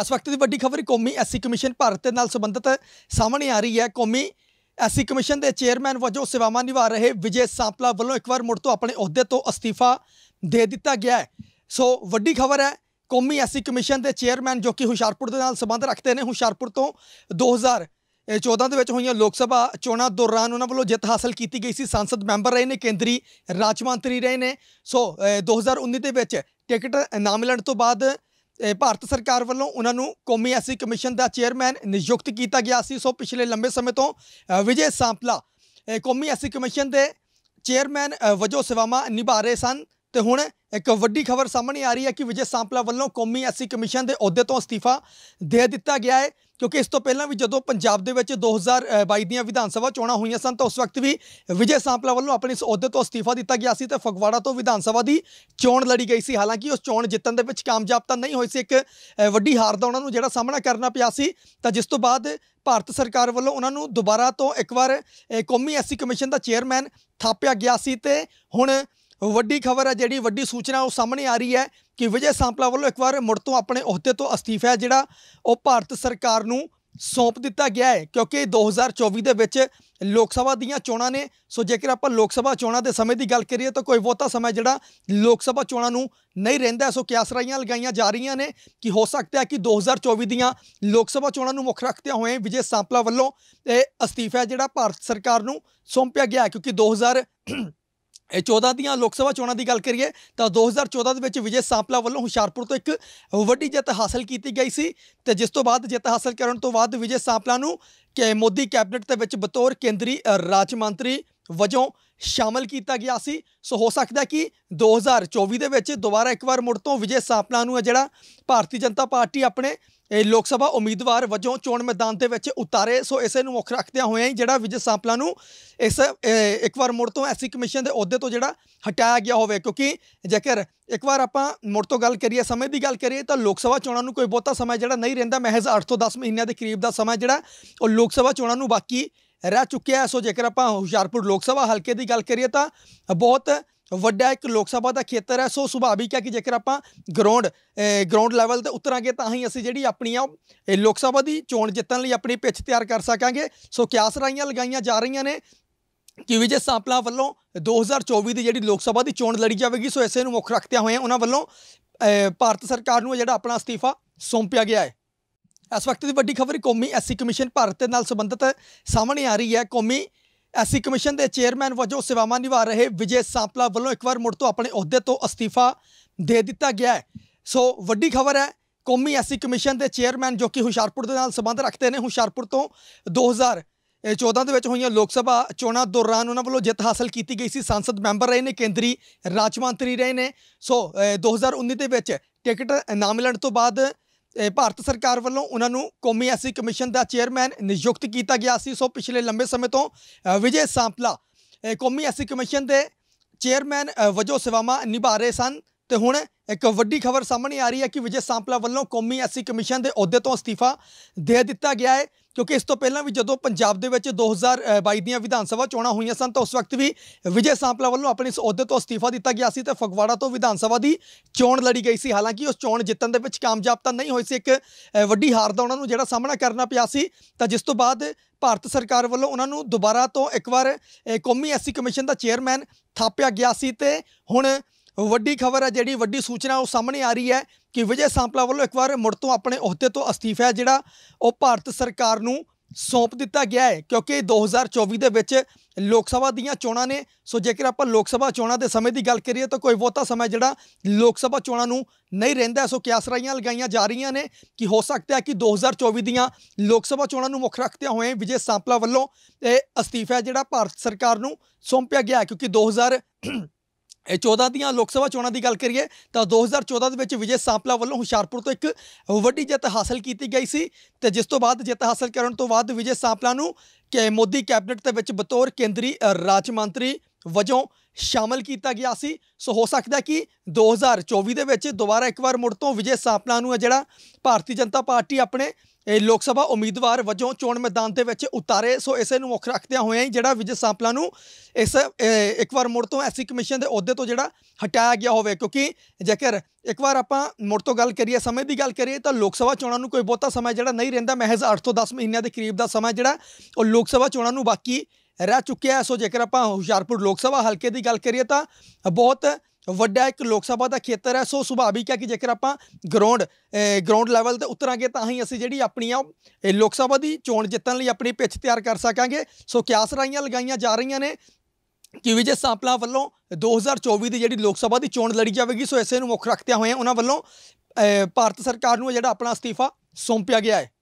ਇਸ ਵਕਤ ਦੀ ਵੱਡੀ ਖਬਰ ਕੌਮੀ ਐਸਸੀ ਕਮਿਸ਼ਨ ਭਾਰਤ ਦੇ ਨਾਲ ਸੰਬੰਧਿਤ ਸਾਹਮਣੇ ਆ ਰਹੀ ਹੈ ਕੌਮੀ ਐਸਸੀ ਕਮਿਸ਼ਨ ਦੇ ਚੇਅਰਮੈਨ ਵਜੋਂ ਸੇਵਾਵਾਂ ਨਿਭਾ ਰਹੇ ਵਿਜੇ ਸਾਂਪਲਾ ਵੱਲੋਂ ਇੱਕ ਵਾਰ ਮੁੜ ਤੋਂ ਆਪਣੇ ਅਹੁਦੇ ਤੋਂ ਅਸਤੀਫਾ ਦੇ ਦਿੱਤਾ ਗਿਆ ਹੈ ਸੋ ਵੱਡੀ ਖਬਰ ਹੈ ਕੌਮੀ ਐਸਸੀ ਕਮਿਸ਼ਨ ਦੇ ਚੇਅਰਮੈਨ ਜੋ ਕਿ ਹੁਸ਼ਿਆਰਪੁਰ ਦੇ ਨਾਲ ਸੰਬੰਧ ਰੱਖਦੇ ਨੇ ਹੁਸ਼ਿਆਰਪੁਰ ਤੋਂ 2014 ਦੇ ਵਿੱਚ ਹੋਈਆਂ ਲੋਕ ਸਭਾ ਚੋਣਾਂ ਦੌਰਾਨ ਉਹਨਾਂ ਵੱਲੋਂ ਜਿੱਤ ਹਾਸਲ ਕੀਤੀ ਗਈ ਸੀ ਸੰਸਦ ਮੈਂਬਰ ਰਹੇ ਨੇ ਕੇਂਦਰੀ ਰਾਜ ਮੰਤਰੀ ਰਹੇ ਨੇ ਸੋ 2019 ਦੇ ਵਿੱਚ ਟਿਕਟ ਨਾ ਮਿਲਣ ਤੋਂ ਬਾਅਦ ਭਾਰਤ ਸਰਕਾਰ ਵੱਲੋਂ ਉਹਨਾਂ ਨੂੰ ਕੌਮੀ ਐਸਸੀ ਕਮਿਸ਼ਨ ਦਾ ਚੇਅਰਮੈਨ ਨਿਯੁਕਤ ਕੀਤਾ ਗਿਆ ਸੀ ਸੋ ਪਿਛਲੇ ਲੰਬੇ ਸਮੇਂ ਤੋਂ ਵਿਜੇ ਸਾਂਪਲਾ ਕੌਮੀ ਐਸਸੀ ਕਮਿਸ਼ਨ ਦੇ ਚੇਅਰਮੈਨ ਵਜੋਂ ਸੇਵਾਵਾਂ ਨਿਭਾ ਰਹੇ ਸਨ ਤੇ ਹੁਣ ਇੱਕ ਵੱਡੀ ਖਬਰ ਸਾਹਮਣੇ ਆ ਰਹੀ ਹੈ ਕਿ ਵਿਜੇ ਸਾਂਪਲਾ ਵੱਲੋਂ ਕੌਮੀ ਐਸਸੀ ਕਮਿਸ਼ਨ ਦੇ ਅਹੁਦੇ ਤੋਂ ਅਸਤੀਫਾ ਦੇ ਦਿੱਤਾ ਗਿਆ ਹੈ ਕਿਉਂਕਿ ਇਸ ਤੋਂ ਪਹਿਲਾਂ ਵੀ ਜਦੋਂ ਪੰਜਾਬ ਦੇ ਵਿੱਚ 2022 ਦੀਆਂ ਵਿਧਾਨ ਸਭਾ ਚੋਣਾਂ ਹੋਈਆਂ ਸਨ ਤਾਂ ਉਸ ਵਕਤ ਵੀ ਵਿਜੇ ਸਾਂਪਲਾ ਵੱਲੋਂ ਆਪਣੇ ਇਸ ਅਹੁਦੇ ਤੋਂ ਅਸਤੀਫਾ ਦਿੱਤਾ ਗਿਆ ਸੀ ਤੇ ਫਗਵਾੜਾ ਤੋਂ ਵਿਧਾਨ ਸਭਾ ਦੀ ਚੋਣ ਲੜੀ ਗਈ ਸੀ ਹਾਲਾਂਕਿ ਉਸ ਚੋਣ ਜਿੱਤਣ ਦੇ ਵਿੱਚ ਕਾਮਯਾਬ ਤਾਂ ਨਹੀਂ ਹੋਈ ਸੀ ਇੱਕ ਵੱਡੀ ਹਾਰ ਦਾ ਉਹਨਾਂ ਨੂੰ ਜਿਹੜਾ ਸਾਹਮਣਾ ਕਰਨਾ ਪਿਆ ਸੀ ਤਾਂ ਜਿਸ ਤੋਂ ਬਾਅਦ ਭਾਰਤ ਸਰਕਾਰ ਵੱਲੋਂ ਉਹਨਾਂ ਨੂੰ ਦੁਬਾਰਾ ਤੋਂ ਇੱਕ ਵਾਰ ਕੌਮੀ ਐਸਸੀ ਕਮਿਸ਼ਨ ਦਾ ਚੇਅਰਮੈਨ ਥਾਪਿਆ ਗਿਆ ਸੀ ਤੇ ਹੁਣ ਵੱਡੀ ਖਬਰ ਹੈ ਜਿਹੜੀ ਵੱਡੀ ਸੂਚਨਾ ਉਹ ਸਾਹਮਣੇ ਆ ਰਹੀ ਹੈ ਕਿ ਵਿਜੇ ਸਾਂਪਲਾ ਵੱਲੋਂ ਇੱਕ ਵਾਰ ਮੁੜ ਤੋਂ ਆਪਣੇ ਅਹੁਦੇ ਤੋਂ ਅਸਤੀਫਾ ਹੈ ਜਿਹੜਾ ਉਹ ਭਾਰਤ ਸਰਕਾਰ ਨੂੰ ਸੌਂਪ ਦਿੱਤਾ ਗਿਆ ਹੈ ਕਿਉਂਕਿ 2024 ਦੇ ਵਿੱਚ ਲੋਕ ਸਭਾ ਦੀਆਂ ਚੋਣਾਂ ਨੇ ਸੋ ਜੇਕਰ ਆਪਾਂ ਲੋਕ ਸਭਾ ਚੋਣਾਂ ਦੇ ਸਮੇਂ ਦੀ ਗੱਲ ਕਰੀਏ ਤਾਂ ਕੋਈ ਬਹੁਤਾ ਸਮਾਂ ਜਿਹੜਾ ਲੋਕ ਸਭਾ ਚੋਣਾਂ ਨੂੰ ਨਹੀਂ ਰਹਿੰਦਾ ਸੋ ਕਿਆਸਰਾਈਆਂ ਲਗਾਈਆਂ ਜਾ ਰਹੀਆਂ ਨੇ ਕਿ ਹੋ ਸਕਦਾ ਹੈ ਕਿ 2024 ਦੀਆਂ ਲੋਕ ਸਭਾ ਚੋਣਾਂ ਨੂੰ ਮੁੱਖ ਰੱਖਦਿਆਂ ਹੋਏ ਵਿਜੇ ਸਾਂਪਲਾ ਵੱਲੋਂ ਇਹ ਅਸਤੀਫਾ ਜਿਹੜਾ ਭਾਰਤ ਸਰਕਾਰ ਨੂੰ ਸੌਂਪਿਆ ਗਿਆ ਕਿਉਂਕਿ 2000 14 ਦੀਆਂ ਲੋਕ ਸਭਾ ਚੋਣਾਂ ਦੀ ਗੱਲ ਕਰੀਏ ਤਾਂ 2014 ਦੇ ਵਿੱਚ ਵਿਜੇ ਸਾਂਪਲਾ ਵੱਲੋਂ ਹੁਸ਼ਿਆਰਪੁਰ ਤੋਂ ਇੱਕ ਵੱਡੀ ਜਿੱਤ ਹਾਸਲ ਕੀਤੀ ਗਈ ਸੀ ਤੇ ਜਿਸ ਤੋਂ ਬਾਅਦ ਜਿੱਤ ਹਾਸਲ ਕਰਨ ਤੋਂ ਬਾਅਦ ਵਿਜੇ ਸਾਂਪਲਾ ਨੂੰ ਕਿ ਮੋਦੀ ਕੈਬਨਿਟ ਦੇ ਵਿੱਚ ਬਤੌਰ ਕੇਂਦਰੀ ਰਾਜ ਮੰਤਰੀ ਵਜੋਂ ਸ਼ਾਮਲ ਕੀਤਾ ਗਿਆ ਸੀ ਸੋ ਹੋ ਸਕਦਾ ਕਿ 2024 ਦੇ ਵਿੱਚ ਦੁਬਾਰਾ ਇੱਕ ਵਾਰ ਮੁੜ ਤੋਂ ਵਿਜੇ ਸਾਂਪਲਾ ਨੂੰ ਜਿਹੜਾ ਭਾਰਤੀ ਜਨਤਾ ਪਾਰਟੀ ਆਪਣੇ ਇਹ ਲੋਕ ਸਭਾ ਉਮੀਦਵਾਰ ਵਜੋਂ ਚੋਣ ਮੈਦਾਨ ਦੇ ਵਿੱਚ ਉਤਾਰੇ ਸੋ ਇਸੇ ਨੂੰ ਮੁੱਖ ਰੱਖਦਿਆਂ ਹੋਇਆਂ ਜਿਹੜਾ ਵਿਜੇ ਸਾਂਪਲਾ ਨੂੰ ਇਸ ਇੱਕ ਵਾਰ ਮੁੜ ਤੋਂ ਐਸਸੀ ਕਮਿਸ਼ਨ ਦੇ ਅਹੁਦੇ ਤੋਂ ਜਿਹੜਾ ਹਟਾਇਆ ਗਿਆ ਹੋਵੇ ਕਿਉਂਕਿ ਜੇਕਰ ਇੱਕ ਵਾਰ ਆਪਾਂ ਮੁੜ ਤੋਂ ਗੱਲ ਕਰੀਏ ਸਮੇਂ ਦੀ ਗੱਲ ਕਰੀਏ ਤਾਂ ਲੋਕ ਸਭਾ ਚੋਣਾਂ ਨੂੰ ਕੋਈ ਬਹੁਤਾ ਸਮਾਂ ਜਿਹੜਾ ਨਹੀਂ ਰਹਿੰਦਾ ਮਹਿਜ਼ 8 ਤੋਂ 10 ਮਹੀਨਿਆਂ ਦੇ ਕਰੀਬ ਦਾ ਸਮਾਂ ਜਿਹੜਾ ਉਹ ਲੋਕ ਸਭਾ ਚੋਣਾਂ ਨੂੰ ਬਾਕੀ ਰਹਿ ਚੁੱਕਿਆ ਸੋ ਜੇਕਰ ਆਪਾਂ ਹੁਸ਼ਿਆਰਪੁਰ ਲੋਕ ਸਭਾ ਹਲਕੇ ਦੀ ਗੱਲ ਕਰੀਏ ਤਾਂ ਬਹੁਤ ਵੱਡਾ ਇੱਕ ਲੋਕ ਸਭਾ ਦਾ ਖੇਤਰ ਹੈ ਸੋ ਸੁਭਾਵਿਕ ਹੈ ਕਿ ਜੇਕਰ ਆਪਾਂ ਗਰਾਊਂਡ ਗਰਾਊਂਡ ਲੈਵਲ ਤੇ ਉਤਰਾਂਗੇ ਤਾਂ ਹੀ ਅਸੀਂ ਜਿਹੜੀ ਆਪਣੀਆਂ ਲੋਕ ਸਭਾ ਦੀ ਚੋਣ ਜਿੱਤਣ ਲਈ ਆਪਣੀ ਪਿੱਚ ਤਿਆਰ ਕਰ ਸਕਾਂਗੇ ਸੋ ਕਿਆਸ ਰਾਈਆਂ ਲਗਾਈਆਂ ਜਾ ਰਹੀਆਂ ਨੇ ਕਿ ਵਿਜੇ ਸਾਂਪਲਾ ਵੱਲੋਂ 2024 ਦੀ ਜਿਹੜੀ ਲੋਕ ਸਭਾ ਦੀ ਚੋਣ ਲੜੀ ਜਾਵੇਗੀ ਸੋ ਇਸੇ ਨੂੰ ਮੁੱਖ ਰੱਖਦੇ ਹੋਏ ਉਹਨਾਂ ਵੱਲੋਂ ਭਾਰਤ ਸਰਕਾਰ ਨੂੰ ਜਿਹੜਾ ਆਪਣਾ ਅਸਤੀਫਾ ਸੌਂਪਿਆ ਗਿਆ ਹੈ ਇਸ ਵਕਤ ਦੀ ਵੱਡੀ ਖਬਰ ਕੌਮੀ ਐਸਸੀ ਕਮਿਸ਼ਨ ਭਾਰਤ ਦੇ ਨਾਲ ਸੰਬੰਧਿਤ ਸਾਹਮਣੇ ਆ ਰਹੀ ਹੈ ਕੌਮੀ ਐਸਸੀ ਕਮਿਸ਼ਨ ਦੇ ਚੇਅਰਮੈਨ ਵਜੋਂ ਸੇਵਾਵਾਂ ਨਿਭਾ ਰਹੇ ਵਿਜੇ ਸਾਂਪਲਾ ਵੱਲੋਂ ਇੱਕ ਵਾਰ ਮੁੜ ਤੋਂ ਆਪਣੇ ਅਹੁਦੇ ਤੋਂ ਅਸਤੀਫਾ ਦੇ ਦਿੱਤਾ ਗਿਆ ਹੈ ਸੋ ਵੱਡੀ ਖਬਰ ਹੈ ਕੌਮੀ ਐਸਸੀ ਕਮਿਸ਼ਨ ਦੇ ਚੇਅਰਮੈਨ ਜੋ ਕਿ ਹੁਸ਼ਿਆਰਪੁਰ ਦੇ ਨਾਲ ਸੰਬੰਧ ਰੱਖਦੇ ਨੇ ਹੁਸ਼ਿਆਰਪੁਰ ਤੋਂ 2014 ਦੇ ਵਿੱਚ ਹੋਈਆਂ ਲੋਕ ਸਭਾ ਚੋਣਾਂ ਦੌਰਾਨ ਉਹਨਾਂ ਵੱਲੋਂ ਜਿੱਤ ਹਾਸਲ ਕੀਤੀ ਗਈ ਸੀ ਸੰਸਦ ਮੈਂਬਰ ਰਹੇ ਨੇ ਕੇਂਦਰੀ ਰਾਜ ਮੰਤਰੀ ਰਹੇ ਨੇ ਸੋ 2019 ਦੇ ਵਿੱਚ ਟਿਕਟ ਨਾ ਮਿਲਣ ਤੋਂ ਬਾਅਦ ਭਾਰਤ ਸਰਕਾਰ ਵੱਲੋਂ ਉਹਨਾਂ ਨੂੰ ਕੌਮੀ ਐਸਸੀ ਕਮਿਸ਼ਨ ਦਾ ਚੇਅਰਮੈਨ ਨਿਯੁਕਤ ਕੀਤਾ ਗਿਆ ਸੀ ਸੋ ਪਿਛਲੇ ਲੰਬੇ ਸਮੇਂ ਤੋਂ ਵਿਜੇ ਸਾਂਪਲਾ ਕੌਮੀ ਐਸਸੀ ਕਮਿਸ਼ਨ ਦੇ ਚੇਅਰਮੈਨ ਵਜੋਂ ਸੇਵਾਵਾਂ ਨਿਭਾ ਰਹੇ ਸਨ ਤੇ ਹੁਣ ਇੱਕ ਵੱਡੀ ਖਬਰ ਸਾਹਮਣੇ ਆ ਰਹੀ ਹੈ ਕਿ ਵਿਜੇ ਸਾਂਪਲਾ ਵੱਲੋਂ ਕੌਮੀ ਐਸਸੀ ਕਮਿਸ਼ਨ ਦੇ ਅਹੁਦੇ ਤੋਂ ਅਸਤੀਫਾ ਦੇ ਦਿੱਤਾ ਗਿਆ ਹੈ ਕਿਉਂਕਿ ਇਸ ਤੋਂ ਪਹਿਲਾਂ ਵੀ ਜਦੋਂ ਪੰਜਾਬ ਦੇ ਵਿੱਚ 2022 ਦੀਆਂ ਵਿਧਾਨ ਸਭਾ ਚੋਣਾਂ ਹੋਈਆਂ ਸਨ ਤਾਂ ਉਸ ਵਕਤ ਵੀ ਵਿਜੇ ਸਾਂਪਲਾ ਵੱਲੋਂ ਆਪਣੇ ਇਸ ਅਹੁਦੇ ਤੋਂ ਅਸਤੀਫਾ ਦਿੱਤਾ ਗਿਆ ਸੀ ਤੇ ਫਗਵਾੜਾ ਤੋਂ ਵਿਧਾਨ ਸਭਾ ਦੀ ਚੋਣ ਲੜੀ ਗਈ ਸੀ ਹਾਲਾਂਕਿ ਉਸ ਚੋਣ ਜਿੱਤਣ ਦੇ ਵਿੱਚ ਕਾਮਯਾਬ ਤਾਂ ਨਹੀਂ ਹੋਈ ਸੀ ਇੱਕ ਵੱਡੀ ਹਾਰ ਦਾ ਉਹਨਾਂ ਨੂੰ ਜਿਹੜਾ ਸਾਹਮਣਾ ਕਰਨਾ ਪਿਆ ਸੀ ਤਾਂ ਜਿਸ ਤੋਂ ਬਾਅਦ ਭਾਰਤ ਸਰਕਾਰ ਵੱਲੋਂ ਉਹਨਾਂ ਨੂੰ ਦੁਬਾਰਾ ਤੋਂ ਇੱਕ ਵਾਰ ਕੌਮੀ ਐਸਸੀ ਕਮਿਸ਼ਨ ਦਾ ਚੇਅਰਮੈਨ ਥਾਪਿਆ ਗਿਆ ਸੀ ਤੇ ਹੁਣ ਵੱਡੀ ਖਬਰ ਹੈ ਜਿਹੜੀ ਵੱਡੀ ਸੂਚਨਾ ਉਹ ਸਾਹਮਣੇ ਆ ਰਹੀ ਹੈ ਕਿ ਵਿਜੇ ਸਾਂਪਲਾ ਵੱਲੋਂ ਇੱਕ ਵਾਰ ਮੁੜ ਤੋਂ ਆਪਣੇ ਅਹੁਦੇ ਤੋਂ ਅਸਤੀਫਾ ਜਿਹੜਾ ਉਹ ਭਾਰਤ ਸਰਕਾਰ ਨੂੰ ਸੌਂਪ ਦਿੱਤਾ ਗਿਆ ਹੈ ਕਿਉਂਕਿ 2024 ਦੇ ਵਿੱਚ ਲੋਕ ਸਭਾ ਦੀਆਂ ਚੋਣਾਂ ਨੇ ਸੋ ਜੇਕਰ ਆਪਾਂ ਲੋਕ ਸਭਾ ਚੋਣਾਂ ਦੇ ਸਮੇਂ ਦੀ ਗੱਲ ਕਰੀਏ ਤਾਂ ਕੋਈ ਬਹੁਤਾ ਸਮਾਂ ਜਿਹੜਾ ਲੋਕ ਸਭਾ ਚੋਣਾਂ ਨੂੰ ਨਹੀਂ ਰਹਿੰਦਾ ਸੋ ਕਿਆਸਰਾਈਆਂ ਲਗਾਈਆਂ ਜਾ ਰਹੀਆਂ ਨੇ ਕਿ ਹੋ ਸਕਦਾ ਹੈ ਕਿ 2024 ਦੀਆਂ ਲੋਕ ਸਭਾ ਚੋਣਾਂ ਨੂੰ ਮੁੱਖ ਰੱਖਦਿਆਂ ਹੋਏ ਵਿਜੇ ਸਾਂਪਲਾ ਵੱਲੋਂ ਇਹ ਅਸਤੀਫਾ ਜਿਹੜਾ ਭਾਰਤ ਸਰਕਾਰ ਨੂੰ ਸੌਂਪਿਆ ਗਿਆ ਕਿਉਂਕਿ 2000 ਇਹ 14 ਦੀਆਂ ਲੋਕ ਸਭਾ ਚੋਣਾਂ ਦੀ ਗੱਲ ਕਰੀਏ ਤਾਂ 2014 ਦੇ ਵਿੱਚ ਵਿਜੇ ਸਾਂਪਲਾ ਵੱਲੋਂ ਹੁਸ਼ਿਆਰਪੁਰ ਤੋਂ ਇੱਕ ਵੱਡੀ ਜਿੱਤ ਹਾਸਲ ਕੀਤੀ ਗਈ ਸੀ ਤੇ ਜਿਸ ਤੋਂ ਬਾਅਦ ਜਿੱਤ ਹਾਸਲ ਕਰਨ ਤੋਂ ਬਾਅਦ ਵਿਜੇ ਸਾਂਪਲਾ ਨੂੰ ਕਿ ਮੋਦੀ ਕੈਬਨਿਟ ਦੇ ਵਿੱਚ ਬਤੌਰ ਕੇਂਦਰੀ ਰਾਜ ਮੰਤਰੀ ਵਜੋਂ ਸ਼ਾਮਲ ਕੀਤਾ ਗਿਆ ਸੀ ਸੋ ਹੋ ਸਕਦਾ ਕਿ 2024 ਦੇ ਵਿੱਚ ਦੁਬਾਰਾ ਇੱਕ ਵਾਰ ਮੁੜ ਤੋਂ ਵਿਜੇ ਸਾਂਪਲਾ ਨੂੰ ਜਿਹੜਾ ਭਾਰਤੀ ਜਨਤਾ ਪਾਰਟੀ ਆਪਣੇ ਇਹ ਲੋਕ ਸਭਾ ਉਮੀਦਵਾਰ ਵਜੋਂ ਚੋਣ ਮੈਦਾਨ ਦੇ ਵਿੱਚ ਉਤਾਰੇ ਸੋ ਇਸੇ ਨੂੰ ਮੁੱਖ ਰੱਖਦਿਆਂ ਹੋਇਆ ਹੀ ਜਿਹੜਾ ਵਿਜੇ ਸਾਂਪਲਾ ਨੂੰ ਇਸ ਇੱਕ ਵਾਰ ਮੁੜ ਤੋਂ ਐਸੀ ਕਮਿਸ਼ਨ ਦੇ ਅਹੁਦੇ ਤੋਂ ਜਿਹੜਾ ਹਟਾਇਆ ਗਿਆ ਹੋਵੇ ਕਿਉਂਕਿ ਜੇਕਰ ਇੱਕ ਵਾਰ ਆਪਾਂ ਮੁੜ ਤੋਂ ਗੱਲ ਕਰੀਏ ਸਮੇਂ ਦੀ ਗੱਲ ਕਰੀਏ ਤਾਂ ਲੋਕ ਸਭਾ ਚੋਣਾਂ ਨੂੰ ਕੋਈ ਬਹੁਤਾ ਸਮਾਂ ਜਿਹੜਾ ਨਹੀਂ ਰਹਿੰਦਾ ਮਹਿਜ਼ 8 ਤੋਂ 10 ਮਹੀਨਿਆਂ ਦੇ ਕਰੀਬ ਦਾ ਸਮਾਂ ਜਿਹੜਾ ਉਹ ਲੋਕ ਸਭਾ ਚੋਣਾਂ ਨੂੰ ਬਾਕੀ ਰਹਿ ਚੁੱਕਿਆ ਸੋ ਜੇਕਰ ਆਪਾਂ ਹੁਸ਼ਿਆਰਪੁਰ ਲੋਕ ਸਭਾ ਹਲਕੇ ਦੀ ਗੱਲ ਕਰੀਏ ਤਾਂ ਬਹੁਤ ਵੱਡਾ ਇੱਕ ਲੋਕ ਸਭਾ ਦਾ ਖੇਤਰ ਹੈ ਸੋ ਸੁਭਾਵਿਕ ਹੈ ਕਿ ਜੇਕਰ ਆਪਾਂ ਗਰਾਊਂਡ ਗਰਾਊਂਡ ਲੈਵਲ ਤੇ ਉਤਰਾਂਗੇ ਤਾਂ ਹੀ ਅਸੀਂ ਜਿਹੜੀ ਆਪਣੀ ਆ ਲੋਕ ਸਭਾ ਦੀ ਚੋਣ ਜਿੱਤਣ ਲਈ ਆਪਣੀ ਪਿੱਚ ਤਿਆਰ ਕਰ ਸਕਾਂਗੇ ਸੋ ਕਿਆਸ ਰਾਈਆਂ ਲਗਾਈਆਂ ਜਾ ਰਹੀਆਂ ਨੇ ਕਿ ਵਿਜੇ ਸਾਪਲਾ ਵੱਲੋਂ 2024 ਦੀ ਜਿਹੜੀ ਲੋਕ ਸਭਾ ਦੀ ਚੋਣ ਲੜੀ ਜਾਵੇਗੀ ਸੋ ਇਸੇ ਨੂੰ ਮੁੱਖ ਰੱਖਦੇ ਹੋਏ ਉਹਨਾਂ ਵੱਲੋਂ ਭਾਰਤ ਸਰਕਾਰ ਨੂੰ ਜਿਹੜਾ ਆਪਣਾ ਅਸਤੀਫਾ ਸੌਂਪਿਆ ਗਿਆ ਹੈ